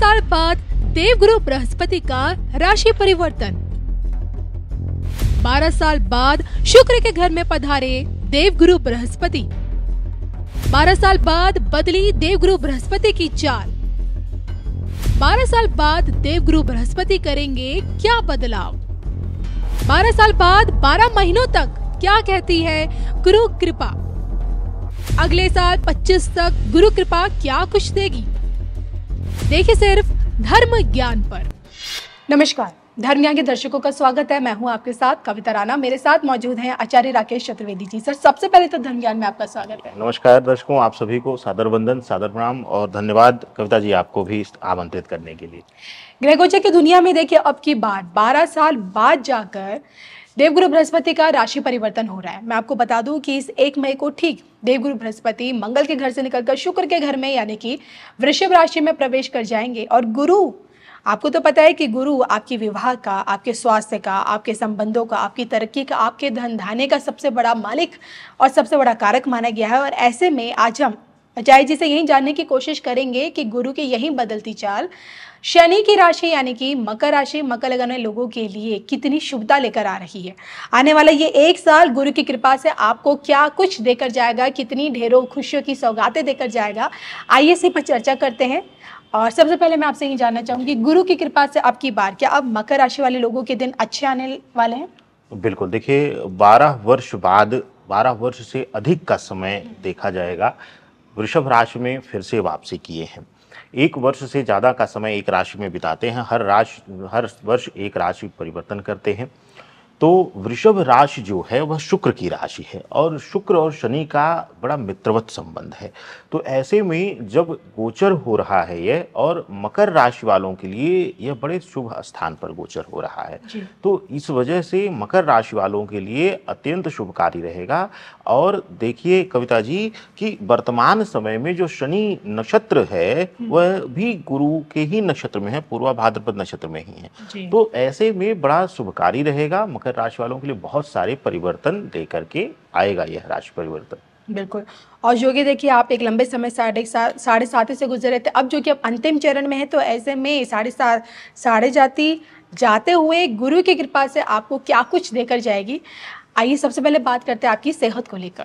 साल बाद देवगुरु बृहस्पति का राशि परिवर्तन 12 साल बाद शुक्र के घर में पधारे देवगुरु बृहस्पति 12 साल बाद बदली देवगुरु बृहस्पति की चाल 12 साल बाद देवगुरु बृहस्पति करेंगे क्या बदलाव 12 साल बाद 12 महीनों तक क्या कहती है गुरु कृपा अगले साल 25 तक गुरु कृपा क्या कुछ देगी देखे सिर्फ धर्म ज्ञान पर नमस्कार धर्म ज्ञान के दर्शकों का स्वागत है मैं हूं आपके साथ कविता राणा मेरे साथ मौजूद हैं आचार्य राकेश चतुर्वेदी जी सर सबसे पहले तो धर्म ज्ञान में आपका स्वागत है नमस्कार दर्शकों आप सभी को सादर वंदन सादर प्रणाम और धन्यवाद कविता जी आपको भी आमंत्रित करने के लिए ग्रह गोचर की दुनिया में देखिए अब की बार बारह साल बाद जाकर देवगुरु बृहस्पति का राशि परिवर्तन हो रहा है मैं आपको बता दूं कि इस एक मई को ठीक देवगुरु बृहस्पति मंगल के घर से निकलकर शुक्र के घर में यानी कि वृषभ राशि में प्रवेश कर जाएंगे और गुरु आपको तो पता है कि गुरु आपकी विवाह का आपके स्वास्थ्य का आपके संबंधों का आपकी तरक्की का आपके धन धाने का सबसे बड़ा मालिक और सबसे बड़ा कारक माना गया है और ऐसे में आज हम आचार्य जी से यही जानने की कोशिश करेंगे कि गुरु की यही बदलती चाल शनि की राशि यानी कि मकर राशि मकर लगाने लोगों के लिए कितनी शुभता लेकर आ रही है आने वाला ये एक साल गुरु की कृपा से आपको क्या कुछ देकर जाएगा कितनी ढेरों खुशियों की सौगातें देकर जाएगा आइए इसी पर चर्चा करते हैं और सबसे पहले मैं आपसे यही जानना चाहूंगी गुरु की कृपा से आपकी बार क्या अब मकर राशि वाले लोगों के दिन अच्छे आने वाले हैं बिल्कुल देखिए बारह वर्ष बाद बारह वर्ष से अधिक का समय देखा जाएगा वृषभ राशि में फिर से वापसी किए हैं एक वर्ष से ज़्यादा का समय एक राशि में बिताते हैं हर राशि हर वर्ष एक राशि परिवर्तन करते हैं तो वृषभ राशि जो है वह शुक्र की राशि है और शुक्र और शनि का बड़ा मित्रवत संबंध है तो ऐसे में जब गोचर हो रहा है यह और मकर राशि वालों के लिए यह बड़े शुभ स्थान पर गोचर हो रहा है तो इस वजह से मकर राशि वालों के लिए अत्यंत शुभकारी रहेगा और देखिए कविता जी कि वर्तमान समय में जो शनि नक्षत्र है हम्म। वह भी गुरु के ही नक्षत्र में है पूर्वा भाद्रपद नक्षत्र में ही है तो ऐसे में बड़ा शुभकारी रहेगा मकर मकर राशि वालों के लिए बहुत सारे परिवर्तन दे करके आएगा यह राशि परिवर्तन बिल्कुल और योगी देखिए आप एक लंबे समय साढ़े सा साढ़े सात से गुजर रहे थे अब जो कि अब अंतिम चरण में है तो ऐसे में साढ़े सात साढ़े जाती जाते हुए गुरु की कृपा से आपको क्या कुछ देकर जाएगी आइए सबसे पहले बात करते हैं आपकी सेहत को लेकर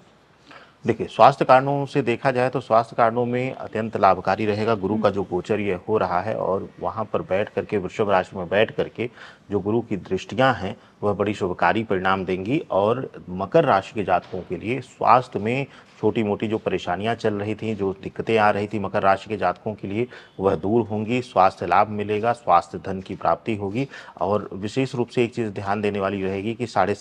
देखिए स्वास्थ्य कारणों से देखा जाए तो स्वास्थ्य कारणों में अत्यंत लाभकारी रहेगा गुरु का हम्म। जो गोचर्य हो रहा है और वहाँ पर बैठ करके वृषभ राशि में बैठ करके जो गुरु की दृष्टियाँ हैं वह बड़ी शुभकारी परिणाम देंगी और मकर राशि के जातकों के लिए स्वास्थ्य में छोटी मोटी जो परेशानियाँ चल रही थी जो दिक्कतें आ रही थी मकर राशि के जातकों के लिए वह दूर होंगी स्वास्थ्य लाभ मिलेगा स्वास्थ्य धन की प्राप्ति होगी और विशेष रूप से एक चीज़ ध्यान देने वाली रहेगी कि साढ़े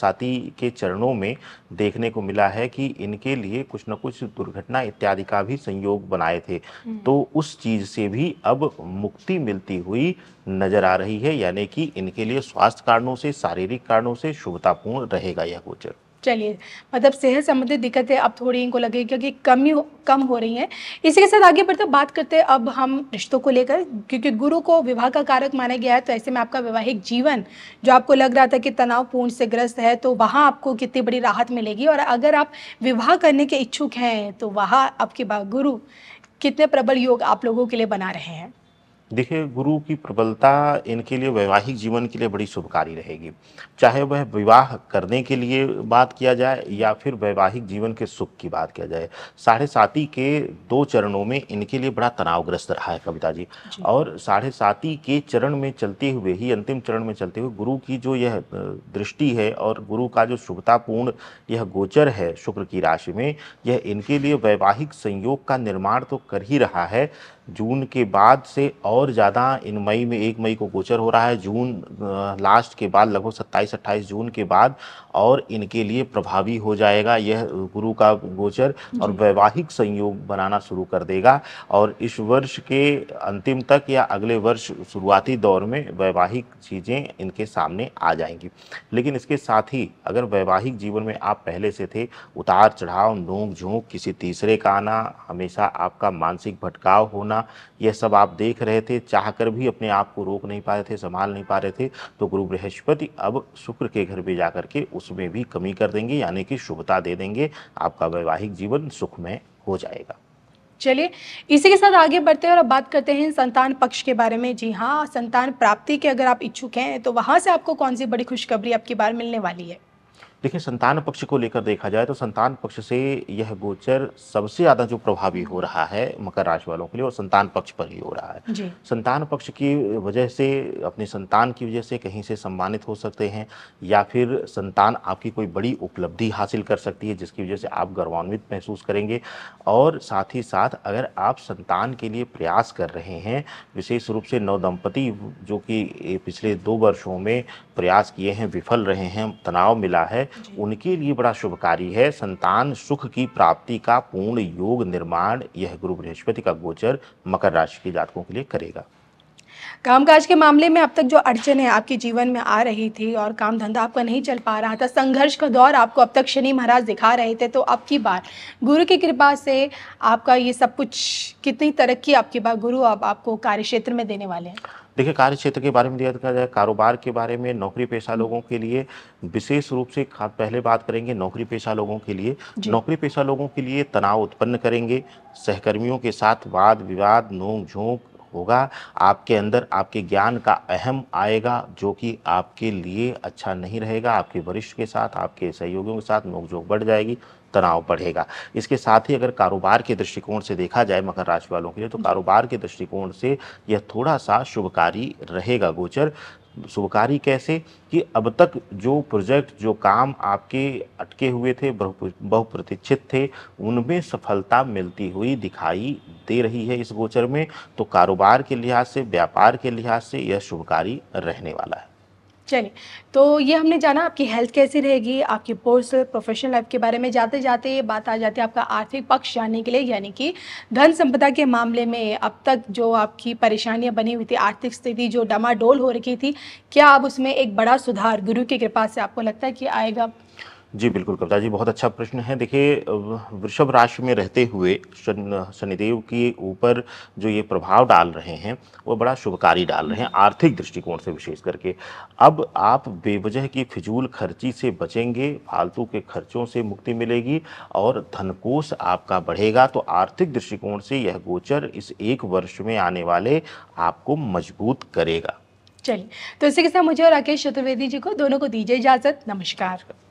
के चरणों में देखने को मिला है कि इनके लिए कुछ ना कुछ दुर्घटना इत्यादि का भी संयोग बनाए थे हम्म। तो उस चीज़ से भी अब मुक्ति मिलती हुई नजर आ रही है यानी कि इनके लिए स्वास्थ्य कारणों से शारीरिक कारणों से शुभतापूर्ण रहेगा यह गोचर चलिए मतलब सेहत संबंधित दिक्कतें अब थोड़ी इनको लगेगी क्योंकि कमी कम हो रही हैं इसी के साथ आगे बढ़ते बात करते हैं अब हम रिश्तों को लेकर क्योंकि गुरु को विवाह का कारक माना गया है तो ऐसे में आपका वैवाहिक जीवन जो आपको लग रहा था कि तनावपूर्ण से ग्रस्त है तो वहाँ आपको कितनी बड़ी राहत मिलेगी और अगर आप विवाह करने के इच्छुक हैं तो वहाँ आपके गुरु कितने प्रबल योग आप लोगों के लिए बना रहे हैं देखिए गुरु की प्रबलता इनके लिए वैवाहिक जीवन के लिए बड़ी शुभकारी रहेगी चाहे वह विवाह करने के लिए बात किया जाए या फिर वैवाहिक जीवन के सुख की बात किया जाए साढ़े साथी के दो चरणों में इनके लिए बड़ा तनावग्रस्त रहा है कविता जी, जी। और साढ़े साथी के चरण में चलते हुए ही अंतिम चरण में चलते हुए गुरु की जो यह दृष्टि है और गुरु का जो शुभतापूर्ण यह गोचर है शुक्र की राशि में यह इनके लिए वैवाहिक संयोग का निर्माण तो कर ही रहा है जून के बाद से और ज़्यादा इन मई में एक मई को गोचर हो रहा है जून लास्ट के बाद लगभग सत्ताईस अट्ठाईस जून के बाद और इनके लिए प्रभावी हो जाएगा यह गुरु का गोचर और वैवाहिक संयोग बनाना शुरू कर देगा और इस वर्ष के अंतिम तक या अगले वर्ष शुरुआती दौर में वैवाहिक चीज़ें इनके सामने आ जाएंगी लेकिन इसके साथ ही अगर वैवाहिक जीवन में आप पहले से थे उतार चढ़ाव नोंक झोंक किसी तीसरे का आना हमेशा आपका मानसिक भटकाव होना होना यह सब आप देख रहे थे चाहकर भी अपने आप को रोक नहीं पा रहे थे संभाल नहीं पा रहे थे तो गुरु बृहस्पति अब शुक्र के घर पे जा करके उसमें भी कमी कर देंगे यानी कि शुभता दे देंगे आपका वैवाहिक जीवन सुखमय हो जाएगा चलिए इसी के साथ आगे बढ़ते हैं और अब बात करते हैं संतान पक्ष के बारे में जी हाँ संतान प्राप्ति के अगर आप इच्छुक हैं तो वहाँ से आपको कौन सी बड़ी खुशखबरी आपकी बार मिलने वाली है देखिए संतान पक्ष को लेकर देखा जाए तो संतान पक्ष से यह गोचर सबसे ज़्यादा जो प्रभावी हो रहा है मकर राशि वालों के लिए और संतान पक्ष पर ही हो रहा है जी। संतान पक्ष की वजह से अपने संतान की वजह से कहीं से सम्मानित हो सकते हैं या फिर संतान आपकी कोई बड़ी उपलब्धि हासिल कर सकती है जिसकी वजह से आप गौरवान्वित महसूस करेंगे और साथ ही साथ अगर आप संतान के लिए प्रयास कर रहे हैं विशेष रूप से नव दंपति जो कि पिछले दो वर्षों में प्रयास किए हैं विफल रहे हैं तनाव मिला है उनके लिए बड़ा शुभकारी है संतान सुख की प्राप्ति का पूर्ण योग निर्माण यह गुरु बृहस्पति का गोचर मकर राशि के जातकों के लिए करेगा कामकाज के मामले में अब तक जो अड़चन है आपके जीवन में आ रही थी और काम धंधा आपका नहीं चल पा रहा था संघर्ष का दौर आपको अब तक शनि महाराज दिखा रहे थे तो अब की बार गुरु की कृपा से आपका ये सब कुछ कितनी तरक्की आपकी बार गुरु अब आप आपको कार्य क्षेत्र में देने वाले हैं देखिए कार्य क्षेत्र के बारे में दिया जाए कारोबार के बारे में नौकरी पेशा हम्म। लोगों के लिए विशेष रूप से पहले बात करेंगे नौकरी पेशा लोगों के लिए नौकरी पेशा लोगों के लिए तनाव उत्पन्न करेंगे सहकर्मियों के साथ वाद विवाद नोक झोंक होगा आपके अंदर आपके ज्ञान का अहम आएगा जो कि आपके लिए अच्छा नहीं रहेगा आपके वरिष्ठ के साथ आपके सहयोगियों के साथ नोकझोंक बढ़ जाएगी तनाव बढ़ेगा इसके साथ ही अगर कारोबार के दृष्टिकोण से देखा जाए मकर राशि वालों के लिए तो कारोबार के दृष्टिकोण से यह थोड़ा सा शुभकारी रहेगा गोचर शुभकारी कैसे कि अब तक जो प्रोजेक्ट जो काम आपके अटके हुए थे बहुप्रतीक्षित थे उनमें सफलता मिलती हुई दिखाई दे रही है इस गोचर में तो कारोबार के लिहाज से व्यापार के लिहाज से यह शुभकारी रहने वाला है चलिए तो ये हमने जाना आपकी हेल्थ कैसी रहेगी आपकी पर्सनल प्रोफेशनल लाइफ के बारे में जाते जाते ये बात आ जाती है आपका आर्थिक पक्ष जानने के लिए यानी कि धन संपदा के मामले में अब तक जो आपकी परेशानियां बनी हुई थी आर्थिक स्थिति जो डमाडोल हो रखी थी क्या आप उसमें एक बड़ा सुधार गुरु की कृपा से आपको लगता है कि आएगा जी बिल्कुल कविता जी बहुत अच्छा प्रश्न है देखिए वृषभ राशि में रहते हुए शनिदेव के ऊपर जो ये प्रभाव डाल रहे हैं वो बड़ा शुभकारी डाल रहे हैं आर्थिक दृष्टिकोण से विशेष करके अब आप बेवजह की फिजूल खर्ची से बचेंगे फालतू के खर्चों से मुक्ति मिलेगी और धनकोष आपका बढ़ेगा तो आर्थिक दृष्टिकोण से यह गोचर इस एक वर्ष में आने वाले आपको मजबूत करेगा चलिए तो इसी के साथ मुझे और राकेश चतुर्वेदी जी को दोनों को दीजिए इजाज़त नमस्कार